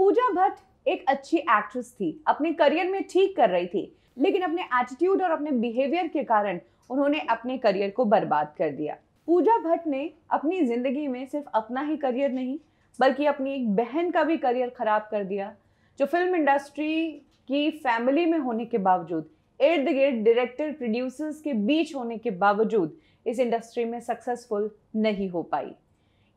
पूजा भट्ट एक अच्छी एक्ट्रेस थी अपने करियर में ठीक कर रही थी लेकिन अपने एटीट्यूड और अपने बिहेवियर के कारण उन्होंने अपने करियर को बर्बाद कर दिया पूजा भट्ट ने अपनी ज़िंदगी में सिर्फ अपना ही करियर नहीं बल्कि अपनी एक बहन का भी करियर ख़राब कर दिया जो फिल्म इंडस्ट्री की फैमिली में होने के बावजूद इर्द गिर्द डायरेक्टर प्रोड्यूसर्स के बीच होने के बावजूद इस इंडस्ट्री में सक्सेसफुल नहीं हो पाई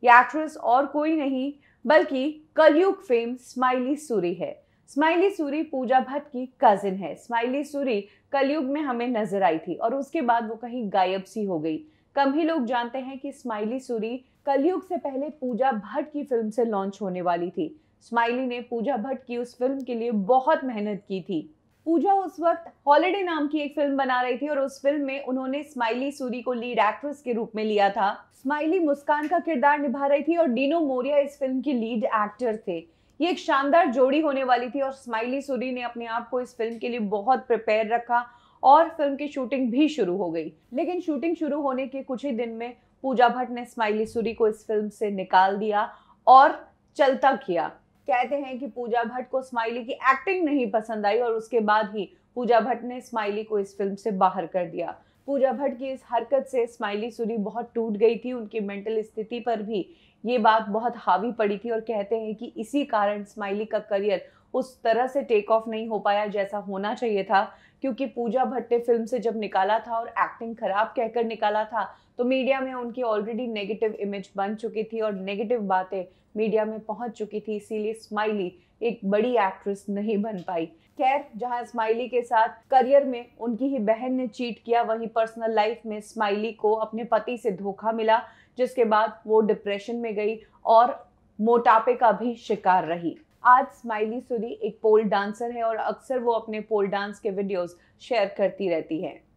ये एक्ट्रेस और कोई नहीं बल्कि कलयुग फेम स्माइली सूरी है स्माइली सूरी पूजा भट्ट की कजिन है स्माइली सूरी कलयुग में हमें नजर आई थी और उसके बाद वो कहीं गायब सी हो गई कम ही लोग जानते हैं कि स्माइली सूरी कलयुग से पहले पूजा भट्ट की फिल्म से लॉन्च होने वाली थी स्माइली ने पूजा भट्ट की उस फिल्म के लिए बहुत मेहनत की थी पूजा उस वक्त हॉलिडे नाम की एक फिल्म बना रही थी और उस फिल्म में उन्होंने स्माइली सूरी को लीड एक्ट्रेस के रूप में लिया था स्माइली मुस्कान का किरदार निभा रही थी और डीनो मोरिया इस फिल्म की लीड एक्टर थे ये एक शानदार जोड़ी होने वाली थी और स्माइली सूरी ने अपने आप को इस फिल्म के लिए बहुत प्रिपेयर रखा और फिल्म की शूटिंग भी शुरू हो गई लेकिन शूटिंग शुरू होने के कुछ ही दिन में पूजा भट्ट ने स्माइली सूरी को इस फिल्म से निकाल दिया और चलता किया कहते हैं कि पूजा भट्ट को स्माइली की एक्टिंग नहीं पसंद आई और उसके बाद ही पूजा भट्ट ने स्माइली को इस फिल्म से बाहर कर दिया पूजा भट्ट की इस हरकत से स्माइली सूरी बहुत टूट गई थी उनकी मेंटल स्थिति पर भी ये बात बहुत हावी पड़ी थी और कहते हैं कि इसी कारण स्माइली का करियर उस तरह से टेक ऑफ नहीं हो पाया जैसा होना चाहिए था क्योंकि पूजा भट्ट ने फिल्म से जब निकाला था और एक्टिंग खराब कहकर निकाला था तो मीडिया में उनकी ऑलरेडी नेगेटिव इमेज बन चुकी थी और नेगेटिव बातें मीडिया में पहुंच चुकी थी इसीलिए स्माइली एक बड़ी एक्ट्रेस नहीं बन पाई खैर जहां स्माइली के साथ करियर में उनकी ही बहन ने चीट किया वहीं पर्सनल लाइफ में स्माइली को अपने पति से धोखा मिला जिसके बाद वो डिप्रेशन में गई और मोटापे का भी शिकार रही आज स्माइली सुरी एक पोल डांसर है और अक्सर वो अपने पोल डांस के वीडियोस शेयर करती रहती है